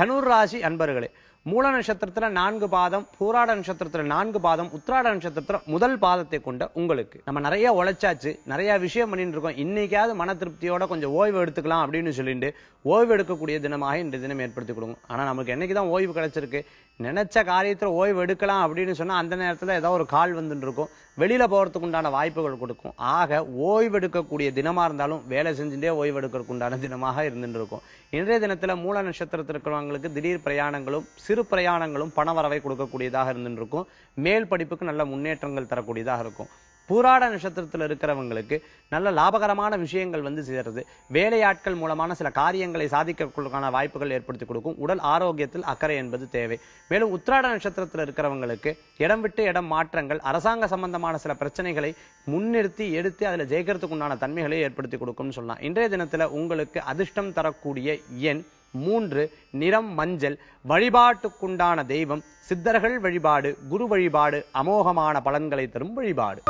தனுர் ராசி அன்பர்களே மூல நட்சத்திரத்துல நான்கு பாதம் பூராட நட்சத்திரத்துல நான்கு பாதம் உத்ராட நட்சத்திரத்துல முதல் பாதத்தை கொண்ட உங்களுக்கு நம்ம நிறைய உழைச்சாச்சு நிறைய விஷயம் பண்ணிட்டு இருக்கோம் இன்னைக்காவது மன திருப்தியோட கொஞ்சம் ஓய்வு எடுத்துக்கலாம் அப்படின்னு சொல்லிட்டு ஓய்வு எடுக்கக்கூடிய தினமாக இந்த தினம் ஏற்படுத்தி கொடுங்க ஆனா நமக்கு என்னைக்குதான் ஓய்வு கிடைச்சிருக்கு நினைச்ச காரியத்துல ஓய்வு எடுக்கலாம் அப்படின்னு சொன்னா அந்த நேரத்துல ஏதோ ஒரு கால் வந்துட்டு இருக்கும் வெளியில போறதுக்கு உண்டான வாய்ப்புகள் கொடுக்கும் ஆக ஓய்வு எடுக்கக்கூடிய தினமா இருந்தாலும் வேலை செஞ்சுட்டே ஓய்வு எடுக்கிறதுக்கு உண்டான தினமாக இருந்துட்டு இருக்கும் இன்றைய தினத்துல மூல நட்சத்திரத்தில் இருக்கிறவங்களுக்கு திடீர் பிரயாணங்களும் சிறு பிரயாணங்களும் பணவரவை கொடுக்கக்கூடியதாக இருந்துருக்கும் மேல் படிப்புக்கு நல்ல முன்னேற்றங்கள் தரக்கூடியதாக இருக்கும் பூராட நட்சத்திரத்தில் இருக்கிறவங்களுக்கு நல்ல லாபகரமான விஷயங்கள் வந்து சேர்றது வேலையாட்கள் மூலமான சில காரியங்களை சாதிக்கிறதுக்கான வாய்ப்புகள் ஏற்படுத்தி கொடுக்கும் உடல் ஆரோக்கியத்தில் அக்கறை என்பது தேவை மேலும் உத்ராட நட்சத்திரத்தில் இருக்கிறவங்களுக்கு இடம் விட்டு இடம் மாற்றங்கள் அரசாங்க சம்பந்தமான சில பிரச்சனைகளை முன்னிறுத்தி எடுத்து அதில் ஜெயிக்கிறதுக்குண்டான தன்மைகளை ஏற்படுத்தி கொடுக்கும்னு சொல்லலாம் இன்றைய தினத்தில் உங்களுக்கு அதிர்ஷ்டம் தரக்கூடிய எண் மூன்று நிறம் மஞ்சள் வழிபாட்டுக்குண்டான தெய்வம் சித்தர்கள் வழிபாடு குரு வழிபாடு அமோகமான பலன்களை தரும் வழிபாடு